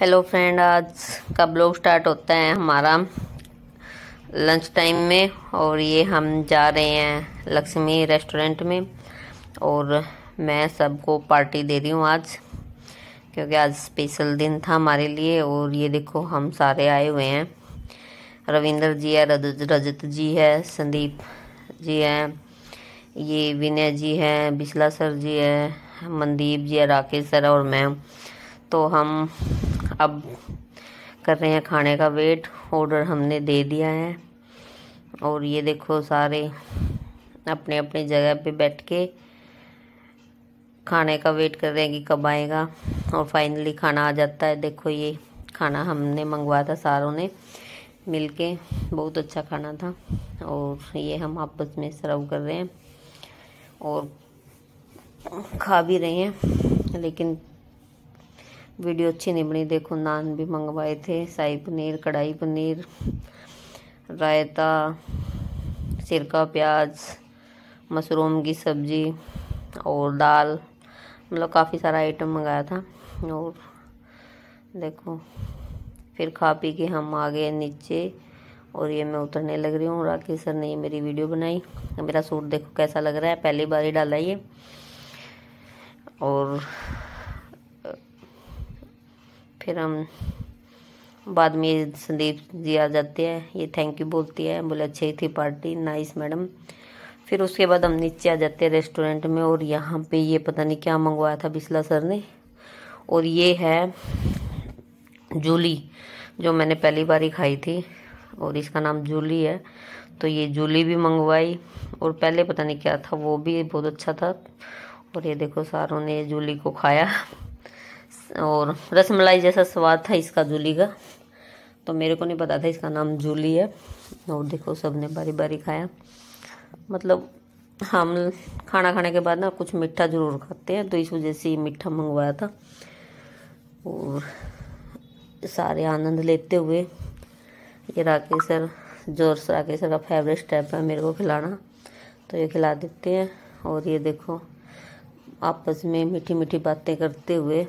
hello friend आज का blog start होता है हमारा लंच टाइम में और ये हम जा रहे हैं लक्ष्मी रेस्टोरेंट में और मैं सबको पार्टी दे रही हूँ आज क्योंकि आज स्पेशल दिन था हमारे लिए और ये देखो हम सारे आए हुए हैं रविंद्र जी है रजत जी है संदीप जी है ये विनय जी है बिस्ला सर जी है मनदीप जी है राकेश सर और मैं तो हम अब कर रहे हैं खाने का वेट ऑर्डर हमने दे दिया है और ये देखो सारे अपने अपने जगह पे बैठ के खाने का वेट कर रहे हैं कि कब आएगा और फाइनली खाना आ जाता है देखो ये खाना हमने मंगवाया था सारों ने मिलके बहुत अच्छा खाना था और ये हम आपस में सर्व कर रहे हैं और खा भी रहे हैं लेकिन वीडियो अच्छी नहीं बनी देखो नान भी मंगवाए थे शाही पनीर कढ़ाई पनीर रायता सिरका प्याज मशरूम की सब्ज़ी और दाल मतलब काफ़ी सारा आइटम मंगाया था और देखो फिर खा पी के हम आ गए नीचे और ये मैं उतरने लग रही हूँ राकेश सर ने ये मेरी वीडियो बनाई मेरा सूट देखो कैसा लग रहा है पहली बार ही डाला ये और फिर हम बाद में संदीप जी आ जाते हैं ये थैंक यू बोलती है बोले अच्छी थी पार्टी नाइस मैडम फिर उसके बाद हम नीचे आ जाते हैं रेस्टोरेंट में और यहाँ पे ये पता नहीं क्या मंगवाया था बिस्ला सर ने और ये है जूली जो मैंने पहली बार ही खाई थी और इसका नाम जूली है तो ये जूली भी मंगवाई और पहले पता नहीं क्या था वो भी बहुत अच्छा था और ये देखो सारों ने जूली को खाया और रसमलाई जैसा स्वाद था इसका जूली का तो मेरे को नहीं पता था इसका नाम जूली है और देखो सब ने बारी बारी खाया मतलब हम खाना खाने के बाद ना कुछ मीठा ज़रूर खाते हैं तो इस वजह से मीठा मंगवाया था और सारे आनंद लेते हुए ये राकेश सर जोर से राकेश सर का फेवरेट स्टेप है मेरे को खिलाना तो ये खिला देते हैं और ये देखो आपस में मीठी मीठी बातें करते हुए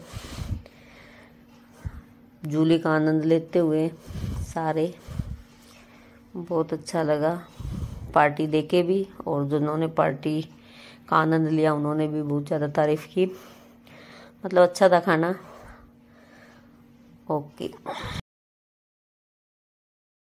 झूले का आनंद लेते हुए सारे बहुत अच्छा लगा पार्टी देखे भी और जिन्होंने पार्टी का आनंद लिया उन्होंने भी बहुत ज़्यादा तारीफ़ की मतलब अच्छा था खाना ओके